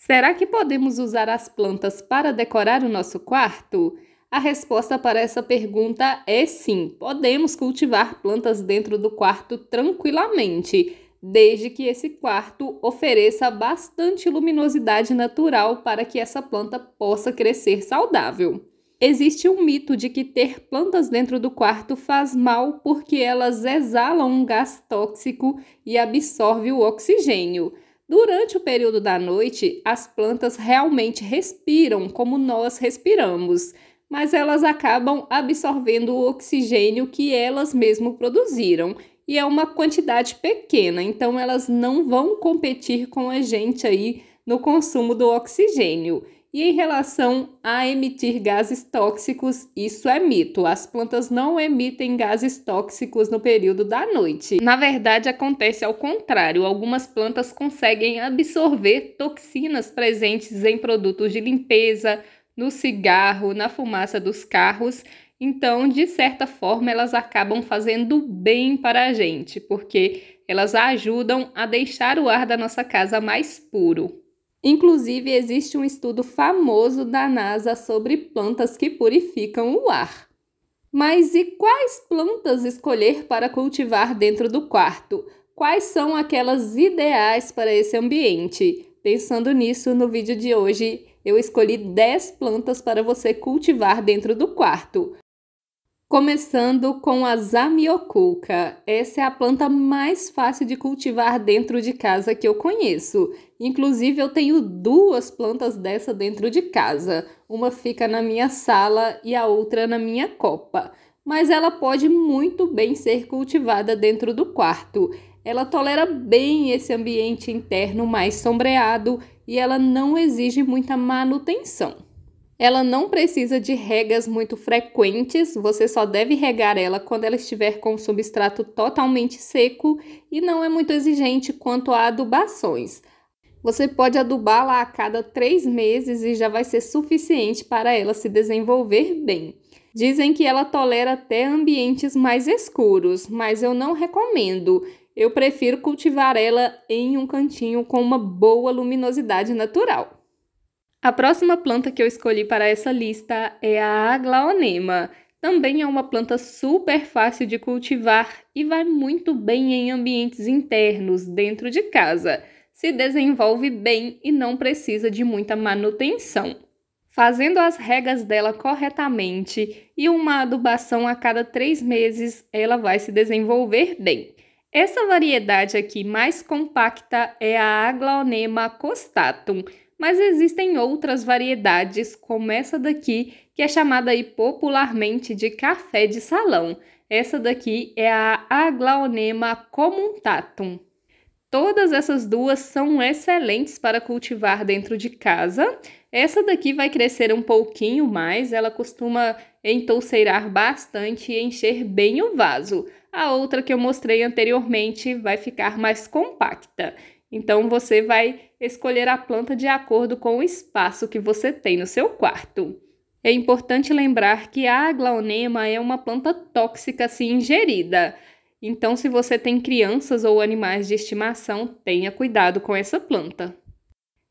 Será que podemos usar as plantas para decorar o nosso quarto? A resposta para essa pergunta é sim. Podemos cultivar plantas dentro do quarto tranquilamente, desde que esse quarto ofereça bastante luminosidade natural para que essa planta possa crescer saudável. Existe um mito de que ter plantas dentro do quarto faz mal porque elas exalam um gás tóxico e absorvem o oxigênio. Durante o período da noite, as plantas realmente respiram como nós respiramos, mas elas acabam absorvendo o oxigênio que elas mesmas produziram e é uma quantidade pequena, então elas não vão competir com a gente aí no consumo do oxigênio. E em relação a emitir gases tóxicos, isso é mito. As plantas não emitem gases tóxicos no período da noite. Na verdade, acontece ao contrário. Algumas plantas conseguem absorver toxinas presentes em produtos de limpeza, no cigarro, na fumaça dos carros. Então, de certa forma, elas acabam fazendo bem para a gente, porque elas ajudam a deixar o ar da nossa casa mais puro. Inclusive, existe um estudo famoso da NASA sobre plantas que purificam o ar. Mas e quais plantas escolher para cultivar dentro do quarto? Quais são aquelas ideais para esse ambiente? Pensando nisso, no vídeo de hoje eu escolhi 10 plantas para você cultivar dentro do quarto. Começando com a Zamioculca. Essa é a planta mais fácil de cultivar dentro de casa que eu conheço. Inclusive, eu tenho duas plantas dessa dentro de casa. Uma fica na minha sala e a outra na minha copa. Mas ela pode muito bem ser cultivada dentro do quarto. Ela tolera bem esse ambiente interno mais sombreado e ela não exige muita manutenção. Ela não precisa de regas muito frequentes, você só deve regar ela quando ela estiver com o substrato totalmente seco e não é muito exigente quanto a adubações. Você pode adubá-la a cada três meses e já vai ser suficiente para ela se desenvolver bem. Dizem que ela tolera até ambientes mais escuros, mas eu não recomendo. Eu prefiro cultivar ela em um cantinho com uma boa luminosidade natural. A próxima planta que eu escolhi para essa lista é a aglaonema. Também é uma planta super fácil de cultivar e vai muito bem em ambientes internos, dentro de casa se desenvolve bem e não precisa de muita manutenção. Fazendo as regas dela corretamente e uma adubação a cada três meses, ela vai se desenvolver bem. Essa variedade aqui mais compacta é a Aglaonema costatum, mas existem outras variedades, como essa daqui, que é chamada aí popularmente de café de salão. Essa daqui é a Aglaonema comuntatum. Todas essas duas são excelentes para cultivar dentro de casa. Essa daqui vai crescer um pouquinho mais, ela costuma entulceirar bastante e encher bem o vaso. A outra que eu mostrei anteriormente vai ficar mais compacta. Então você vai escolher a planta de acordo com o espaço que você tem no seu quarto. É importante lembrar que a aglaonema é uma planta tóxica se ingerida. Então, se você tem crianças ou animais de estimação, tenha cuidado com essa planta.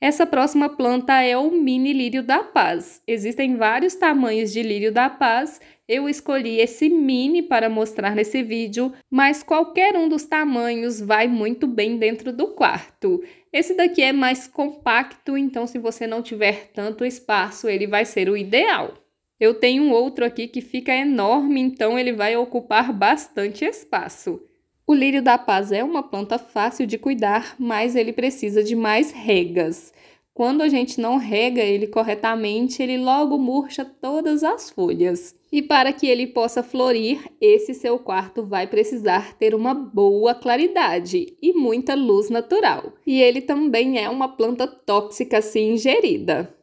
Essa próxima planta é o mini lírio da paz. Existem vários tamanhos de lírio da paz. Eu escolhi esse mini para mostrar nesse vídeo, mas qualquer um dos tamanhos vai muito bem dentro do quarto. Esse daqui é mais compacto, então se você não tiver tanto espaço, ele vai ser o ideal. Eu tenho um outro aqui que fica enorme, então ele vai ocupar bastante espaço. O lírio da paz é uma planta fácil de cuidar, mas ele precisa de mais regas. Quando a gente não rega ele corretamente, ele logo murcha todas as folhas. E para que ele possa florir, esse seu quarto vai precisar ter uma boa claridade e muita luz natural. E ele também é uma planta tóxica se ingerida.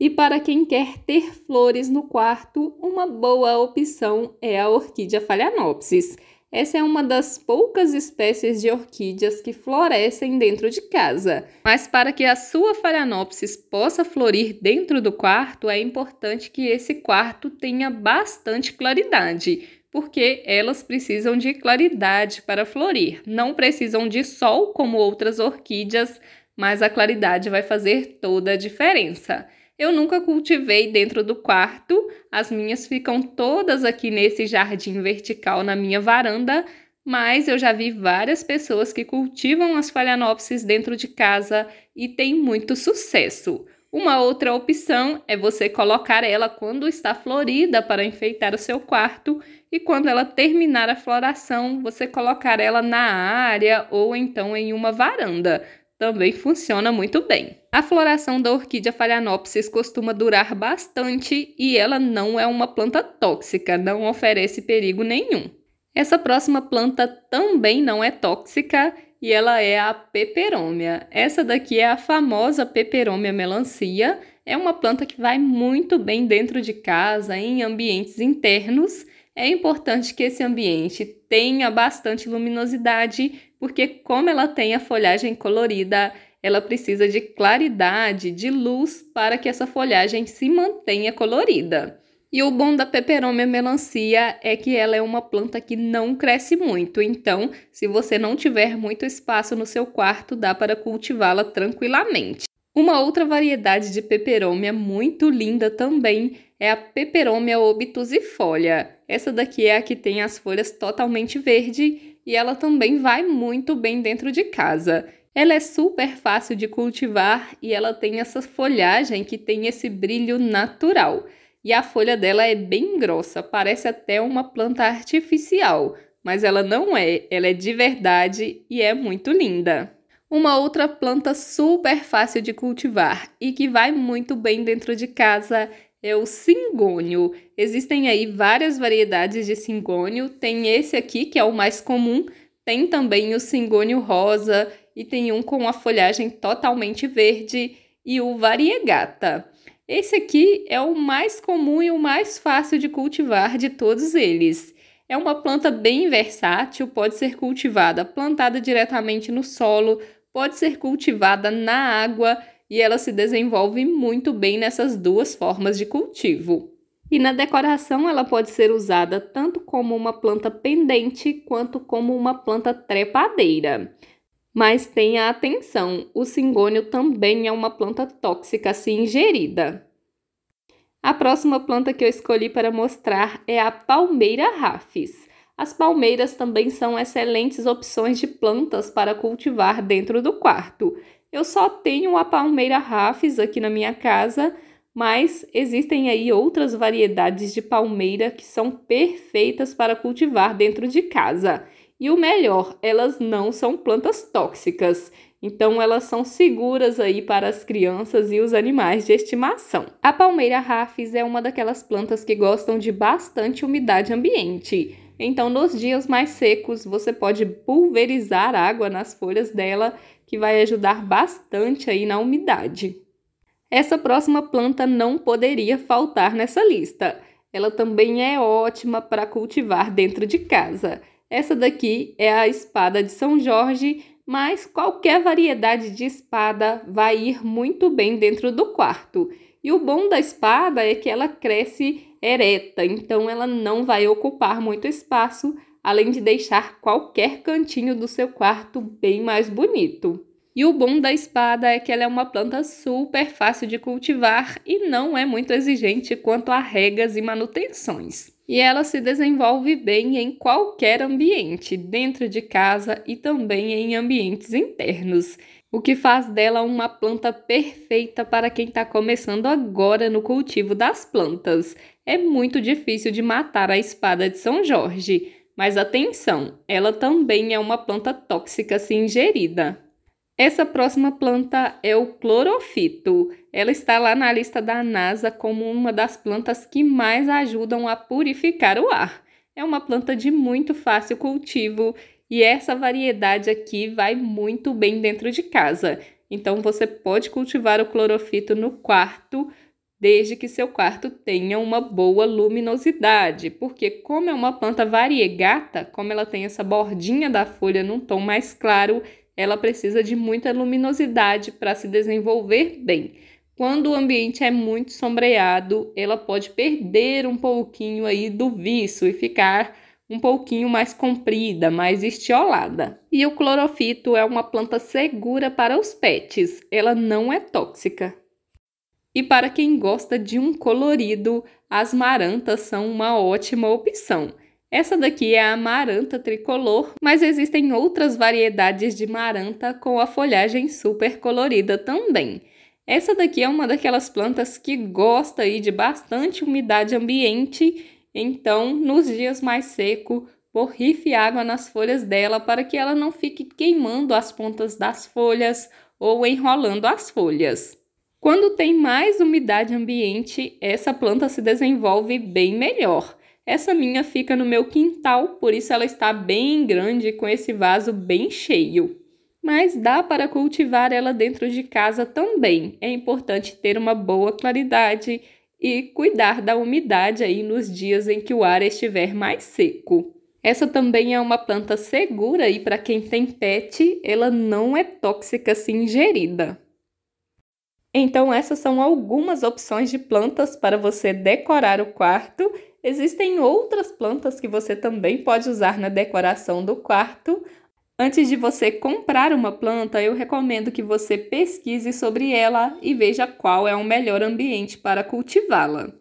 E para quem quer ter flores no quarto, uma boa opção é a orquídea phalaenopsis. Essa é uma das poucas espécies de orquídeas que florescem dentro de casa. Mas para que a sua phalaenopsis possa florir dentro do quarto, é importante que esse quarto tenha bastante claridade, porque elas precisam de claridade para florir. Não precisam de sol como outras orquídeas, mas a claridade vai fazer toda a diferença. Eu nunca cultivei dentro do quarto, as minhas ficam todas aqui nesse jardim vertical na minha varanda, mas eu já vi várias pessoas que cultivam as phalaenopsis dentro de casa e tem muito sucesso. Uma outra opção é você colocar ela quando está florida para enfeitar o seu quarto e quando ela terminar a floração, você colocar ela na área ou então em uma varanda também funciona muito bem. A floração da orquídea phalaenopsis costuma durar bastante e ela não é uma planta tóxica, não oferece perigo nenhum. Essa próxima planta também não é tóxica e ela é a peperômia. Essa daqui é a famosa peperômia melancia, é uma planta que vai muito bem dentro de casa, em ambientes internos é importante que esse ambiente tenha bastante luminosidade, porque como ela tem a folhagem colorida, ela precisa de claridade, de luz para que essa folhagem se mantenha colorida. E o bom da peperomia melancia é que ela é uma planta que não cresce muito, então, se você não tiver muito espaço no seu quarto, dá para cultivá-la tranquilamente. Uma outra variedade de peperomia muito linda também é a Peperomia obtusifolia. Essa daqui é a que tem as folhas totalmente verde e ela também vai muito bem dentro de casa. Ela é super fácil de cultivar e ela tem essa folhagem que tem esse brilho natural. E a folha dela é bem grossa, parece até uma planta artificial, mas ela não é, ela é de verdade e é muito linda. Uma outra planta super fácil de cultivar e que vai muito bem dentro de casa é o cingônio. Existem aí várias variedades de cingônio. Tem esse aqui, que é o mais comum. Tem também o cingônio rosa e tem um com a folhagem totalmente verde e o variegata. Esse aqui é o mais comum e o mais fácil de cultivar de todos eles. É uma planta bem versátil, pode ser cultivada plantada diretamente no solo, pode ser cultivada na água e ela se desenvolve muito bem nessas duas formas de cultivo. E na decoração ela pode ser usada tanto como uma planta pendente quanto como uma planta trepadeira. Mas tenha atenção, o cingônio também é uma planta tóxica se ingerida. A próxima planta que eu escolhi para mostrar é a palmeira rafis. As palmeiras também são excelentes opções de plantas para cultivar dentro do quarto, eu só tenho a palmeira rafis aqui na minha casa, mas existem aí outras variedades de palmeira que são perfeitas para cultivar dentro de casa. E o melhor, elas não são plantas tóxicas. Então elas são seguras aí para as crianças e os animais de estimação. A palmeira rafis é uma daquelas plantas que gostam de bastante umidade ambiente. Então, nos dias mais secos, você pode pulverizar água nas folhas dela, que vai ajudar bastante aí na umidade. Essa próxima planta não poderia faltar nessa lista. Ela também é ótima para cultivar dentro de casa. Essa daqui é a espada de São Jorge, mas qualquer variedade de espada vai ir muito bem dentro do quarto. E o bom da espada é que ela cresce ereta, então ela não vai ocupar muito espaço, além de deixar qualquer cantinho do seu quarto bem mais bonito. E o bom da espada é que ela é uma planta super fácil de cultivar e não é muito exigente quanto a regas e manutenções. E ela se desenvolve bem em qualquer ambiente, dentro de casa e também em ambientes internos o que faz dela uma planta perfeita para quem está começando agora no cultivo das plantas. É muito difícil de matar a espada de São Jorge, mas atenção, ela também é uma planta tóxica se ingerida. Essa próxima planta é o clorofito. Ela está lá na lista da NASA como uma das plantas que mais ajudam a purificar o ar. É uma planta de muito fácil cultivo e essa variedade aqui vai muito bem dentro de casa. Então você pode cultivar o clorofito no quarto, desde que seu quarto tenha uma boa luminosidade, porque como é uma planta variegata, como ela tem essa bordinha da folha num tom mais claro, ela precisa de muita luminosidade para se desenvolver bem. Quando o ambiente é muito sombreado, ela pode perder um pouquinho aí do viço e ficar um pouquinho mais comprida, mais estiolada. E o clorofito é uma planta segura para os pets, ela não é tóxica. E para quem gosta de um colorido, as marantas são uma ótima opção. Essa daqui é a maranta tricolor, mas existem outras variedades de maranta com a folhagem super colorida também. Essa daqui é uma daquelas plantas que gosta aí de bastante umidade ambiente então, nos dias mais secos, borrife água nas folhas dela para que ela não fique queimando as pontas das folhas ou enrolando as folhas. Quando tem mais umidade ambiente, essa planta se desenvolve bem melhor. Essa minha fica no meu quintal, por isso ela está bem grande com esse vaso bem cheio. Mas dá para cultivar ela dentro de casa também. É importante ter uma boa claridade, e cuidar da umidade aí nos dias em que o ar estiver mais seco. Essa também é uma planta segura e para quem tem pet, ela não é tóxica se ingerida. Então essas são algumas opções de plantas para você decorar o quarto. Existem outras plantas que você também pode usar na decoração do quarto, Antes de você comprar uma planta, eu recomendo que você pesquise sobre ela e veja qual é o melhor ambiente para cultivá-la.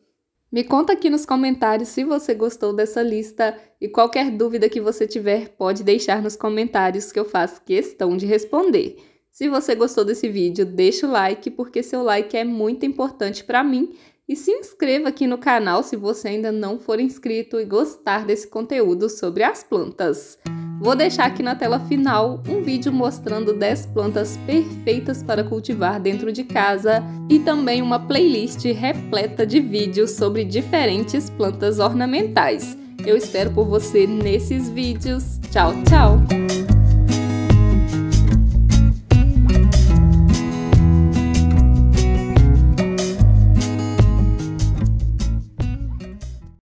Me conta aqui nos comentários se você gostou dessa lista e qualquer dúvida que você tiver, pode deixar nos comentários que eu faço questão de responder. Se você gostou desse vídeo, deixa o like, porque seu like é muito importante para mim e se inscreva aqui no canal se você ainda não for inscrito e gostar desse conteúdo sobre as plantas. Vou deixar aqui na tela final um vídeo mostrando 10 plantas perfeitas para cultivar dentro de casa e também uma playlist repleta de vídeos sobre diferentes plantas ornamentais. Eu espero por você nesses vídeos. Tchau, tchau!